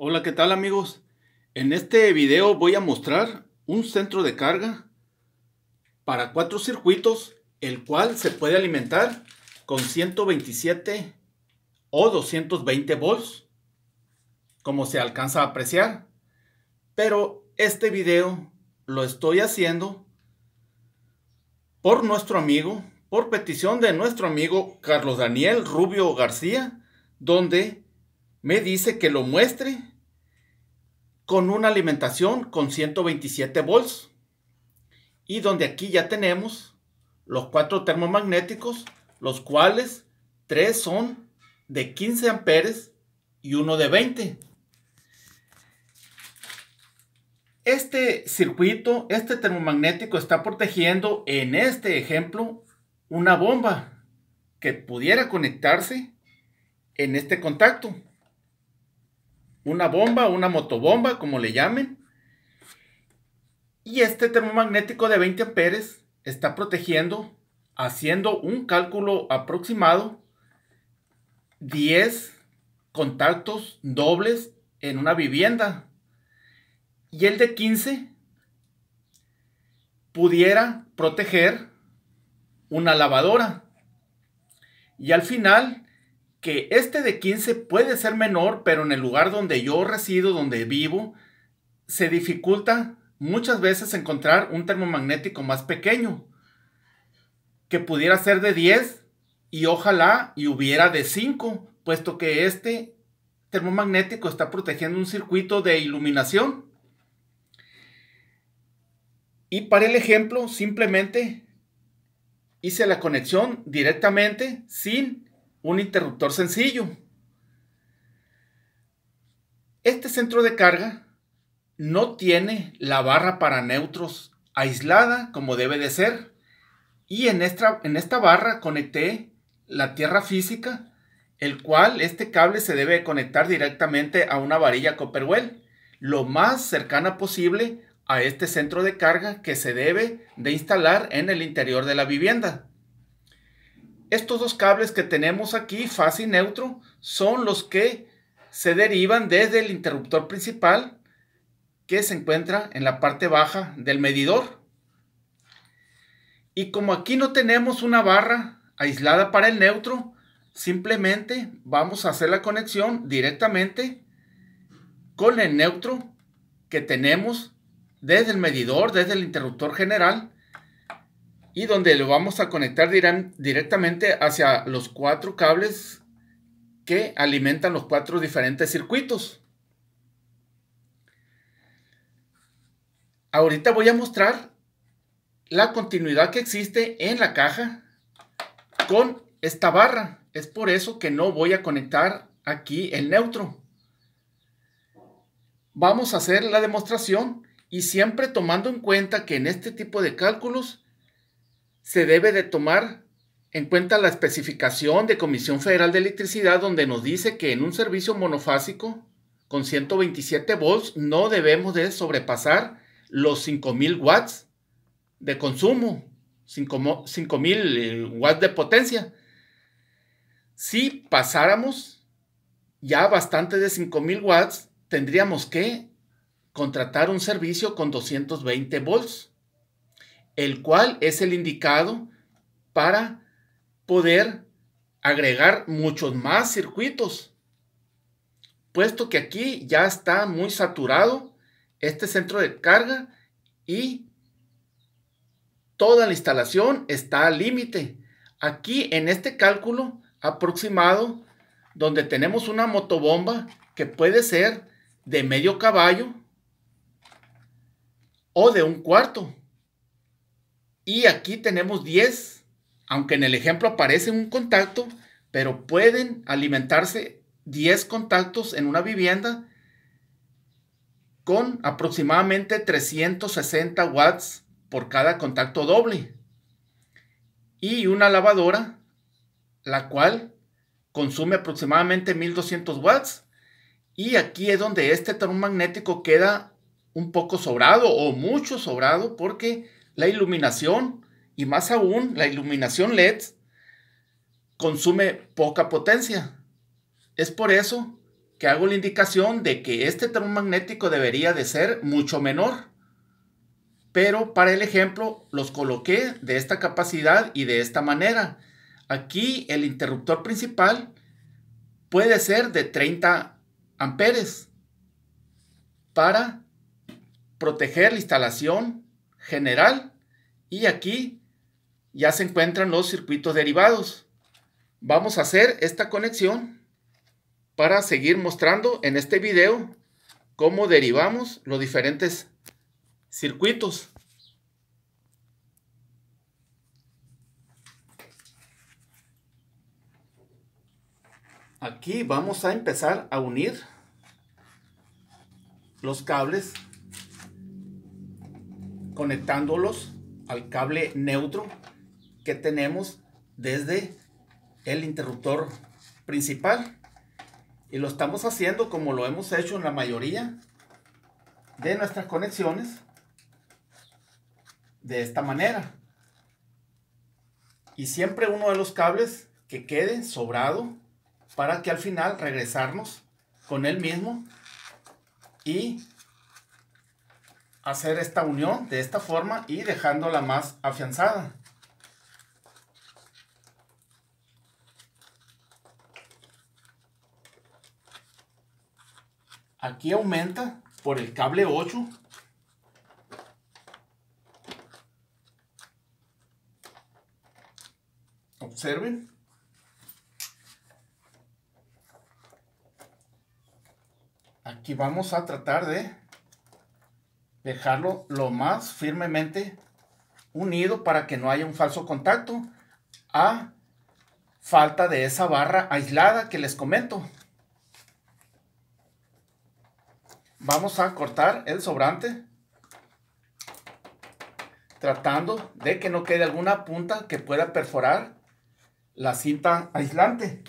Hola, ¿qué tal amigos? En este video voy a mostrar un centro de carga para cuatro circuitos, el cual se puede alimentar con 127 o 220 volts, como se alcanza a apreciar. Pero este video lo estoy haciendo por nuestro amigo, por petición de nuestro amigo Carlos Daniel Rubio García, donde me dice que lo muestre con una alimentación con 127 volts. Y donde aquí ya tenemos los cuatro termomagnéticos, los cuales tres son de 15 amperes y uno de 20. Este circuito, este termomagnético está protegiendo en este ejemplo una bomba que pudiera conectarse en este contacto una bomba, una motobomba, como le llamen. Y este termomagnético de 20 amperes está protegiendo, haciendo un cálculo aproximado, 10 contactos dobles en una vivienda. Y el de 15 pudiera proteger una lavadora. Y al final que este de 15 puede ser menor, pero en el lugar donde yo resido, donde vivo, se dificulta muchas veces encontrar un termomagnético más pequeño, que pudiera ser de 10 y ojalá y hubiera de 5, puesto que este termomagnético está protegiendo un circuito de iluminación. Y para el ejemplo, simplemente hice la conexión directamente sin un interruptor sencillo. Este centro de carga no tiene la barra para neutros aislada como debe de ser. Y en esta, en esta barra conecté la tierra física, el cual este cable se debe conectar directamente a una varilla Copperwell, lo más cercana posible a este centro de carga que se debe de instalar en el interior de la vivienda estos dos cables que tenemos aquí, fase y neutro, son los que se derivan desde el interruptor principal que se encuentra en la parte baja del medidor. Y como aquí no tenemos una barra aislada para el neutro, simplemente vamos a hacer la conexión directamente con el neutro que tenemos desde el medidor, desde el interruptor general y donde lo vamos a conectar dirán directamente hacia los cuatro cables que alimentan los cuatro diferentes circuitos. Ahorita voy a mostrar la continuidad que existe en la caja con esta barra. Es por eso que no voy a conectar aquí el neutro. Vamos a hacer la demostración y siempre tomando en cuenta que en este tipo de cálculos se debe de tomar en cuenta la especificación de Comisión Federal de Electricidad donde nos dice que en un servicio monofásico con 127 volts no debemos de sobrepasar los 5000 watts de consumo, 5000 eh, watts de potencia. Si pasáramos ya bastante de 5000 watts, tendríamos que contratar un servicio con 220 volts el cual es el indicado para poder agregar muchos más circuitos, puesto que aquí ya está muy saturado este centro de carga y toda la instalación está al límite. Aquí en este cálculo aproximado, donde tenemos una motobomba que puede ser de medio caballo o de un cuarto, y aquí tenemos 10, aunque en el ejemplo aparece un contacto, pero pueden alimentarse 10 contactos en una vivienda con aproximadamente 360 watts por cada contacto doble. Y una lavadora, la cual consume aproximadamente 1200 watts. Y aquí es donde este tron magnético queda un poco sobrado o mucho sobrado porque la iluminación y más aún la iluminación LED consume poca potencia. Es por eso que hago la indicación de que este magnético debería de ser mucho menor. Pero para el ejemplo los coloqué de esta capacidad y de esta manera. Aquí el interruptor principal puede ser de 30 amperes para proteger la instalación general y aquí ya se encuentran los circuitos derivados. Vamos a hacer esta conexión para seguir mostrando en este video cómo derivamos los diferentes circuitos. Aquí vamos a empezar a unir los cables conectándolos al cable neutro que tenemos desde el interruptor principal y lo estamos haciendo como lo hemos hecho en la mayoría de nuestras conexiones de esta manera y siempre uno de los cables que quede sobrado para que al final regresarnos con él mismo y hacer esta unión de esta forma y dejándola más afianzada. Aquí aumenta por el cable 8. Observen. Aquí vamos a tratar de dejarlo lo más firmemente unido para que no haya un falso contacto a falta de esa barra aislada que les comento. Vamos a cortar el sobrante tratando de que no quede alguna punta que pueda perforar la cinta aislante.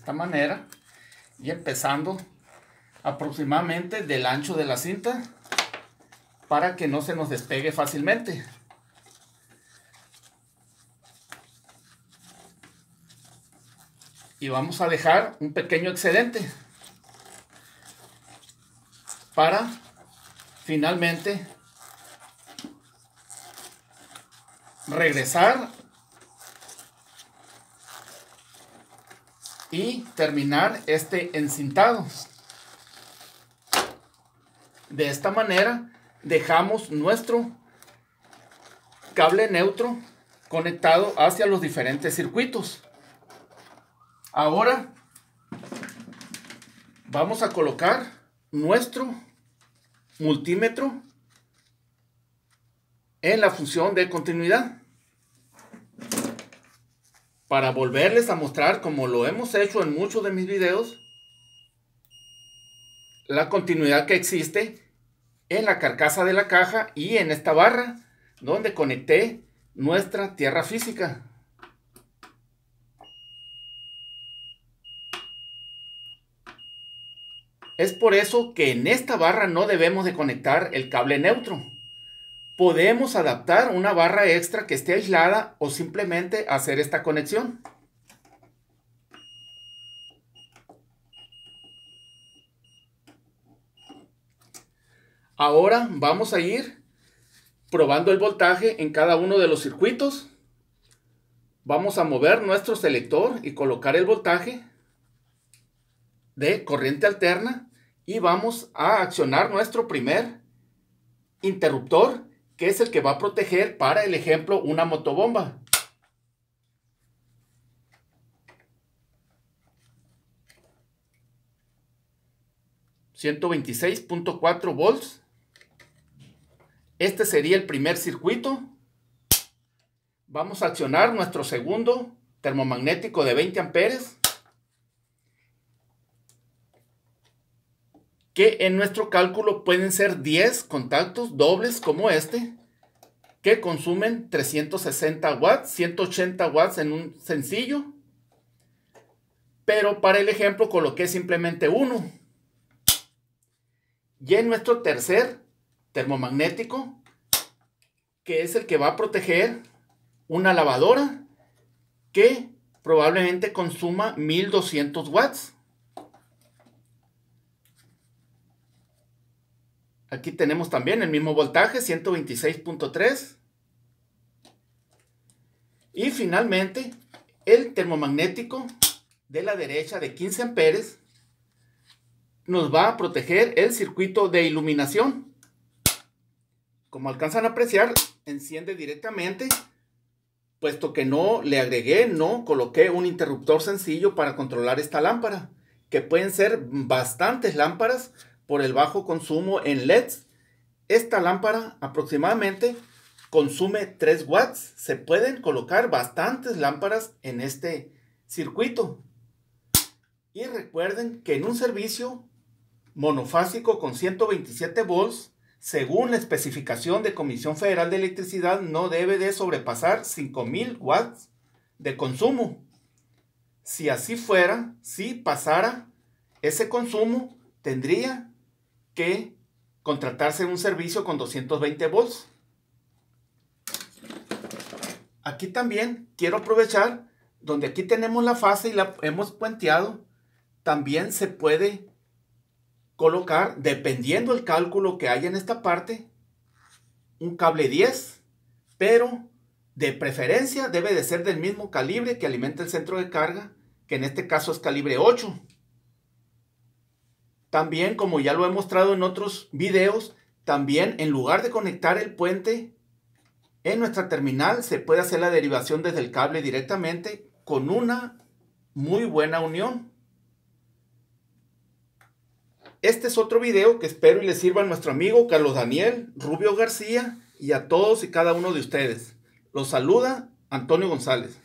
esta manera y empezando aproximadamente del ancho de la cinta para que no se nos despegue fácilmente. Y vamos a dejar un pequeño excedente para finalmente regresar y terminar este encintado. De esta manera dejamos nuestro cable neutro conectado hacia los diferentes circuitos. Ahora vamos a colocar nuestro multímetro en la función de continuidad para volverles a mostrar, como lo hemos hecho en muchos de mis videos, la continuidad que existe en la carcasa de la caja y en esta barra donde conecté nuestra tierra física. Es por eso que en esta barra no debemos de conectar el cable neutro podemos adaptar una barra extra que esté aislada o simplemente hacer esta conexión. Ahora vamos a ir probando el voltaje en cada uno de los circuitos. Vamos a mover nuestro selector y colocar el voltaje de corriente alterna y vamos a accionar nuestro primer interruptor que es el que va a proteger, para el ejemplo, una motobomba. ¿126.4 volts? Este sería el primer circuito. Vamos a accionar nuestro segundo termomagnético de 20 amperes. que en nuestro cálculo pueden ser 10 contactos dobles como este, que consumen 360 watts, 180 watts en un sencillo, pero para el ejemplo coloqué simplemente uno. Y en nuestro tercer termomagnético, que es el que va a proteger una lavadora que probablemente consuma 1200 watts. Aquí tenemos también el mismo voltaje, 126.3. Y finalmente, el termomagnético de la derecha de 15 amperes nos va a proteger el circuito de iluminación. Como alcanzan a apreciar, enciende directamente, puesto que no le agregué, no coloqué un interruptor sencillo para controlar esta lámpara, que pueden ser bastantes lámparas por el bajo consumo en LEDs. Esta lámpara aproximadamente consume 3 watts. Se pueden colocar bastantes lámparas en este circuito. Y recuerden que en un servicio monofásico con 127 volts, según la especificación de Comisión Federal de Electricidad, no debe de sobrepasar 5.000 watts de consumo. Si así fuera, si pasara ese consumo, tendría que contratarse un servicio con 220 volts. Aquí también quiero aprovechar donde aquí tenemos la fase y la hemos puenteado. También se puede colocar, dependiendo el cálculo que haya en esta parte, un cable 10, pero de preferencia debe de ser del mismo calibre que alimenta el centro de carga, que en este caso es calibre 8. También, como ya lo he mostrado en otros videos, también en lugar de conectar el puente en nuestra terminal, se puede hacer la derivación desde el cable directamente con una muy buena unión. Este es otro video que espero y les sirva a nuestro amigo Carlos Daniel Rubio García y a todos y cada uno de ustedes. Los saluda Antonio González.